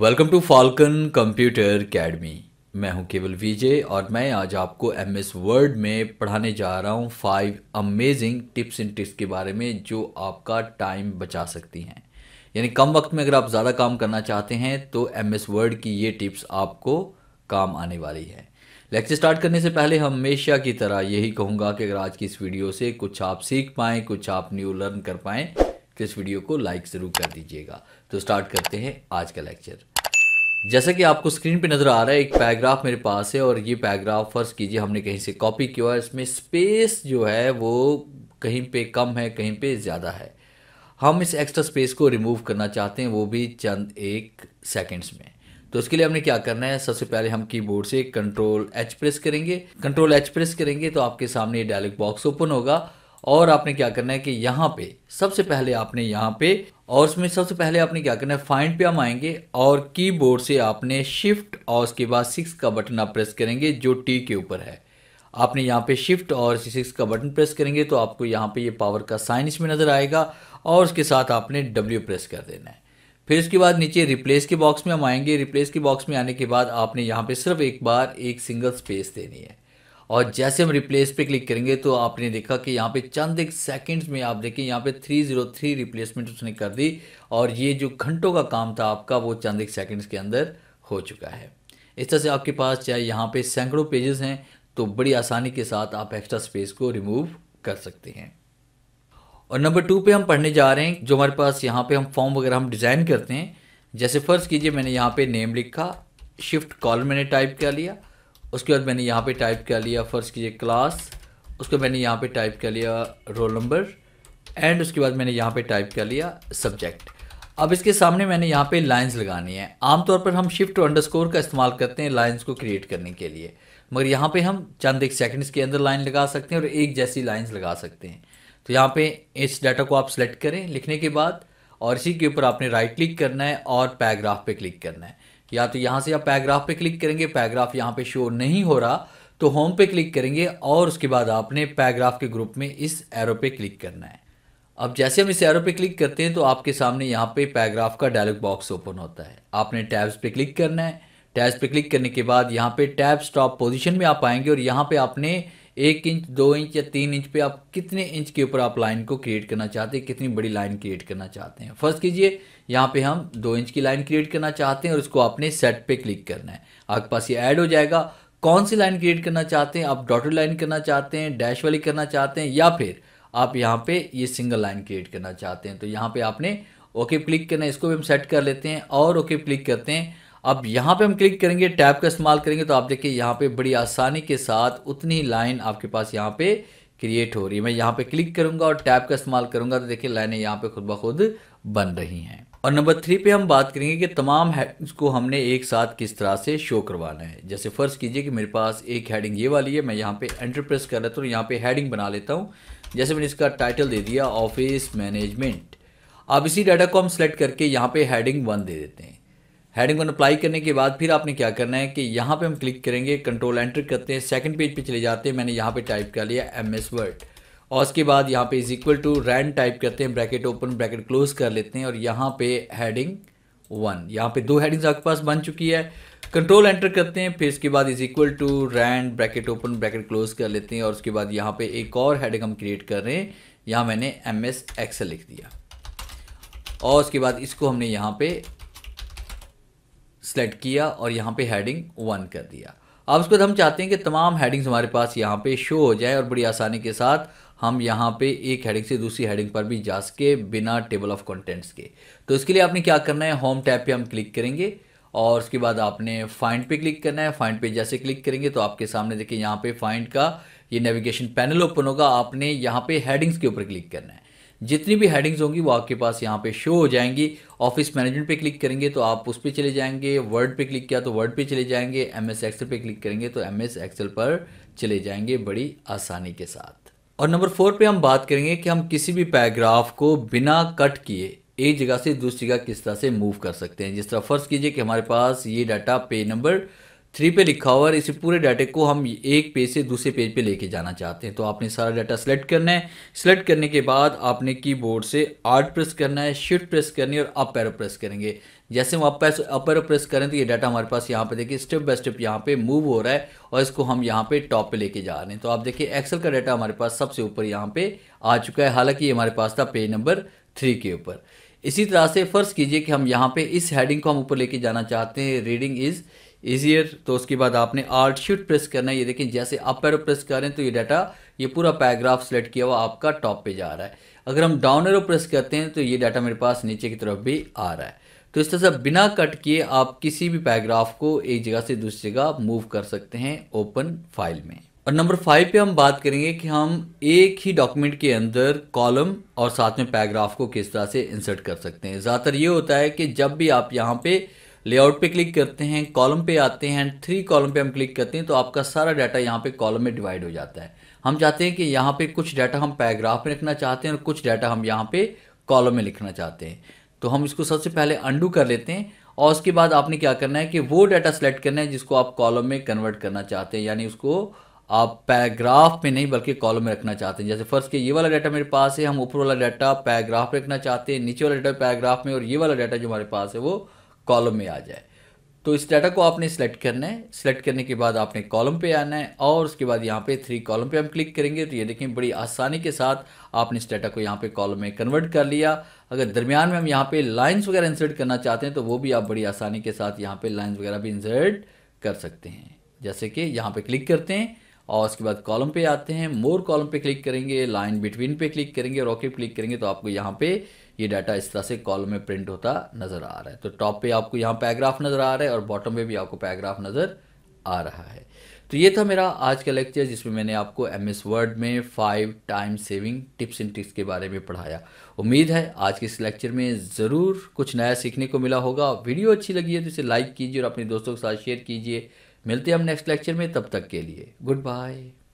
welcome to Falcon computer academy मैं हूं केवल विजय और मैं आज आपको एम एस वर्ड में पढ़ाने जा रहा हूं five amazing tips and tricks के बारे में जो आपका टाइम बचा सकती हैं यानी कम वक्त में अगर आप ज़्यादा काम करना चाहते हैं तो एम एस वर्ड की ये टिप्स आपको काम आने वाली है लेक्चर स्टार्ट करने से पहले हमेशा की तरह यही कहूँगा कि अगर आज की इस वीडियो से कुछ आप सीख पाएँ कुछ आप न्यू लर्न कर पाएँ तो इस वीडियो को लाइक ज़रूर कर दीजिएगा तो स्टार्ट करते हैं आज का लेक्चर जैसा कि आपको स्क्रीन पे नज़र आ रहा है एक पैराग्राफ मेरे पास है और ये पैराग्राफ फर्ज कीजिए हमने कहीं से कॉपी किया है इसमें स्पेस जो है वो कहीं पे कम है कहीं पे ज़्यादा है हम इस एक्स्ट्रा स्पेस को रिमूव करना चाहते हैं वो भी चंद एक सेकेंड्स में तो उसके लिए हमने क्या करना है सबसे पहले हम कीबोर्ड से कंट्रोल एच प्रेस करेंगे कंट्रोल एच प्रेस करेंगे तो आपके सामने ये डायलॉग बॉक्स ओपन होगा और आपने क्या करना है कि यहाँ पे सबसे पहले आपने यहाँ पे और उसमें सबसे पहले आपने क्या करना है फाइंड पे हम आएंगे और कीबोर्ड से आपने शिफ्ट और उसके बाद सिक्स का बटन आप प्रेस करेंगे जो टी के ऊपर है आपने यहाँ पे शिफ्ट और सिक्स का बटन प्रेस करेंगे तो आपको यहाँ पे ये यह पावर का साइन इसमें नज़र आएगा और उसके साथ आपने डब्ल्यू प्रेस कर देना है फिर उसके बाद नीचे रिप्लेस के बॉक्स में हम आएंगे रिप्लेस के बॉक्स में आने के बाद आपने यहाँ पे सिर्फ एक बार एक सिंगल स्पेस देनी है और जैसे हम रिप्लेस पे क्लिक करेंगे तो आपने देखा कि यहाँ पे चंद एक सेकंड्स में आप देखें यहाँ पे 303 रिप्लेसमेंट उसने कर दी और ये जो घंटों का काम था आपका वो चंद एक सेकंड्स के अंदर हो चुका है इस तरह से आपके पास चाहे यहाँ पे सैकड़ों पेजेस हैं तो बड़ी आसानी के साथ आप एक्स्ट्रा स्पेस को रिमूव कर सकते हैं और नंबर टू पर हम पढ़ने जा रहे हैं जो हमारे पास यहाँ पर हम फॉर्म वगैरह हम डिज़ाइन करते हैं जैसे फ़र्ज़ कीजिए मैंने यहाँ पर नेम लिखा शिफ्ट कॉल मैंने टाइप कर लिया उसके बाद मैंने यहाँ पे टाइप कर लिया फर्स्ट कीजिए क्लास उसको मैंने यहाँ पे टाइप कर लिया रोल नंबर एंड उसके बाद मैंने यहाँ पे टाइप कर लिया सब्जेक्ट अब इसके सामने मैंने यहाँ पे लाइंस लगानी है आमतौर पर हम शिफ्ट अंडरस्कोर का इस्तेमाल करते हैं लाइंस को क्रिएट करने के लिए मगर यहाँ पे हम चंद एक सेकंड्स के अंदर लाइन लगा सकते हैं और एक जैसी लाइंस लगा सकते हैं तो यहाँ पे इस डाटा को आप सेलेक्ट करें लिखने के बाद और इसी के ऊपर आपने राइट क्लिक करना है और पैराग्राफ पे क्लिक करना है या तो यहाँ से आप पैराग्राफ पे क्लिक करेंगे पैराग्राफ यहाँ पे शो नहीं हो रहा तो होम पे क्लिक करेंगे और उसके बाद आपने पैराग्राफ के ग्रुप में इस एरो पे क्लिक करना है अब जैसे हम इस एरो पे क्लिक करते हैं तो आपके सामने यहाँ पे पैराग्राफ का डायलॉग बॉक्स ओपन होता है आपने टैब्स पे क्लिक करना है टैब्स पे क्लिक करने के बाद यहाँ पे टैब स्टॉप पोजीशन में आप आएंगे और यहाँ पे आपने एक इंच दो इंच या तीन इंच पे आप कितने इंच के ऊपर आप लाइन को क्रिएट करना चाहते हैं कितनी बड़ी लाइन क्रिएट करना चाहते हैं फर्स्ट कीजिए यहाँ पे हम दो इंच की लाइन क्रिएट करना चाहते हैं और उसको आपने सेट पे क्लिक करना है आपके पास ये ऐड हो जाएगा कौन सी लाइन क्रिएट करना चाहते हैं आप डॉटेड लाइन करना चाहते हैं डैश वाली करना चाहते हैं या फिर आप यहाँ पे ये सिंगल लाइन क्रिएट करना चाहते हैं तो यहाँ पे आपने ओके क्लिक करना है इसको भी हम सेट कर लेते हैं और ओके क्लिक करते हैं अब यहाँ पे हम क्लिक करेंगे टैब का इस्तेमाल करेंगे तो आप देखिए यहाँ पे बड़ी आसानी के साथ उतनी लाइन आपके पास यहाँ पे क्रिएट हो रही है मैं यहाँ पे क्लिक करूँगा और टैब का इस्तेमाल करूँगा तो देखिए लाइनें यहाँ पे खुद ब खुद बन रही हैं और नंबर थ्री पे हम बात करेंगे कि तमाम हेडिंग्स को हमने एक साथ किस तरह से शो करवाना है जैसे फ़र्ज़ कीजिए कि मेरे पास एक हेडिंग ये वाली है मैं यहाँ पे एंटर प्रेस कर लेता हूँ यहाँ पे हेडिंग बना लेता हूँ जैसे मैंने इसका टाइटल दे दिया ऑफिस मैनेजमेंट अब इसी डाटा को हम सेलेक्ट करके यहाँ पे हेडिंग वन दे देते हैं हेडिंग वन अप्लाई करने के बाद फिर आपने क्या करना है कि यहाँ पे हम क्लिक करेंगे कंट्रोल एंटर करते हैं सेकंड पेज पे चले जाते हैं मैंने यहाँ पे टाइप कर लिया एम एस वर्ड और उसके बाद यहाँ पे is equal to rand type करते हैं ब्रैकेट ओपन ब्रैकेट क्लोज कर लेते हैं और यहाँ पे हैडिंग वन यहाँ पे दो हेडिंग्स आपके पास बन चुकी है कंट्रोल एंटर करते हैं फिर इसके बाद is equal to rand bracket open bracket close कर लेते हैं और उसके बाद यहाँ पे एक और हेडिंग हम क्रिएट कर रहे हैं यहाँ मैंने एम एस एक्सल लिख दिया और उसके बाद इसको हमने यहाँ पे सेलेक्ट किया और यहाँ पे हेडिंग वन कर दिया अब उसके बाद हम चाहते हैं कि तमाम हेडिंग्स हमारे पास यहाँ पे शो हो जाए और बड़ी आसानी के साथ हम यहाँ पे एक हेडिंग से दूसरी हेडिंग पर भी जा सके बिना टेबल ऑफ कंटेंट्स के तो इसके लिए आपने क्या करना है होम टैब पे हम क्लिक करेंगे और उसके बाद आपने फाइंड पे क्लिक करना है फाइंड पे जैसे क्लिक करेंगे तो आपके सामने देखिए यहाँ पे फाइंड का ये नेविगेशन पैनल ओपन होगा आपने यहाँ पे हेडिंग्स के ऊपर क्लिक करना है जितनी भी हेडिंग्स होंगी वो आपके पास यहाँ पे शो हो जाएंगी ऑफिस मैनेजमेंट पे क्लिक करेंगे तो आप उस पर चले जाएंगे वर्ड पे क्लिक किया तो वर्ड पे चले जाएंगे एम एस एक्सेल पे क्लिक तो करेंगे तो एम एस एक्सेल पर चले जाएंगे बड़ी आसानी के साथ और नंबर फोर पे हम बात करेंगे कि हम किसी भी पैराग्राफ को बिना कट किए एक जगह से दूसरी जगह किस तरह से मूव कर सकते हैं जिस तरह फर्ज कीजिए कि हमारे पास ये डाटा पेज नंबर थ्री पे लिखा हुआ है इसी पूरे डाटे को हम एक पेज से दूसरे पेज पे लेके जाना चाहते हैं तो आपने सारा डाटा सेलेक्ट करना है सेलेक्ट करने के बाद आपने कीबोर्ड से आर्ट प्रेस करना है शिफ्ट प्रेस करनी है और अप एरो प्रेस करेंगे जैसे हम अप अप प्रेस करें तो ये डाटा हमारे पास यहाँ पे देखिए स्टेप बाय स्टेप यहाँ पे मूव हो रहा है और इसको हम यहाँ पे टॉप पे लेके जा रहे हैं तो आप देखिए एक्सेल का डाटा हमारे पास सबसे ऊपर यहाँ पे आ चुका है हालांकि ये हमारे पास था पेज नंबर थ्री के ऊपर इसी तरह से फ़र्ज़ कीजिए कि हम यहाँ पे इस हेडिंग को हम ऊपर लेके जाना चाहते हैं रीडिंग इज़ ईजियर तो उसके बाद आपने आर्ट शीट प्रेस करना है ये देखें जैसे आप एरो प्रेस करें तो ये डाटा ये पूरा पैराग्राफ सेलेक्ट किया हुआ आपका टॉप पे जा रहा है अगर हम डाउन एरो प्रेस करते हैं तो ये डाटा मेरे पास नीचे की तरफ भी आ रहा है तो इस तरह से बिना कट किए आप किसी भी पैराग्राफ को एक जगह से दूसरी जगह मूव कर सकते हैं ओपन फाइल में और नंबर फाइव पे हम बात करेंगे कि हम एक ही डॉक्यूमेंट के अंदर कॉलम और साथ में पैराग्राफ को किस तरह से इंसर्ट कर सकते हैं ज़्यादातर ये होता है कि जब भी आप यहाँ पे लेआउट पे क्लिक करते हैं कॉलम पे आते हैं थ्री कॉलम पे हम क्लिक करते हैं तो आपका सारा डाटा यहाँ पे कॉलम में डिवाइड हो जाता है हम चाहते हैं कि यहाँ पे कुछ डाटा हम पैराग्राफ में रखना चाहते हैं और कुछ डाटा हम यहाँ पे कॉलम में लिखना चाहते हैं तो हम इसको सबसे पहले अंडू कर लेते हैं और उसके बाद आपने क्या करना है कि वो डाटा सेलेक्ट करना है जिसको आप कॉलम में कन्वर्ट करना चाहते हैं यानी उसको आप पैराग्राफ में नहीं बल्कि कॉलम में रखना चाहते हैं जैसे फर्स्ट के ये वाला डाटा मेरे पास है हम ऊपर वाला डाटा पैराग्राफ में रखना चाहते हैं नीचे वाला डाटा पैराग्राफ में और ये वाला डाटा जो हमारे पास है वो कॉलम में आ जाए तो इस डाटा को आपने सेलेक्ट करना है सेलेक्ट करने के बाद आपने कॉलम पे आना है और उसके बाद यहाँ पे थ्री कॉलम पे हम क्लिक करेंगे तो ये देखें बड़ी आसानी के साथ आपने इस डाटा को यहाँ पे कॉलम में कन्वर्ट कर लिया अगर दरमियान में हम यहाँ पे लाइंस वगैरह इंसर्ट करना चाहते हैं तो वो भी आप बड़ी आसानी के साथ यहाँ पर लाइन्स वगैरह भी इंसर्ट कर सकते हैं जैसे कि यहाँ पर क्लिक करते हैं और उसके बाद कॉलम पे आते हैं मोर कॉलम पे क्लिक करेंगे लाइन बिटवीन पे क्लिक करेंगे रॉकेट क्लिक करेंगे तो आपको यहाँ पे ये डाटा इस तरह से कॉलम में प्रिंट होता नज़र आ रहा है तो टॉप पे आपको यहाँ पैराग्राफ नज़र आ रहा है और बॉटम पे भी आपको पैराग्राफ नज़र आ रहा है तो ये था मेरा आज का लेक्चर जिसमें मैंने आपको एम एस वर्ड में five time saving tips and tricks के बारे में पढ़ाया उम्मीद है आज के इस लेक्चर में ज़रूर कुछ नया सीखने को मिला होगा वीडियो अच्छी लगी है तो इसे लाइक कीजिए और अपने दोस्तों के साथ शेयर कीजिए मिलते हैं हम नेक्स्ट लेक्चर में तब तक के लिए गुड बाय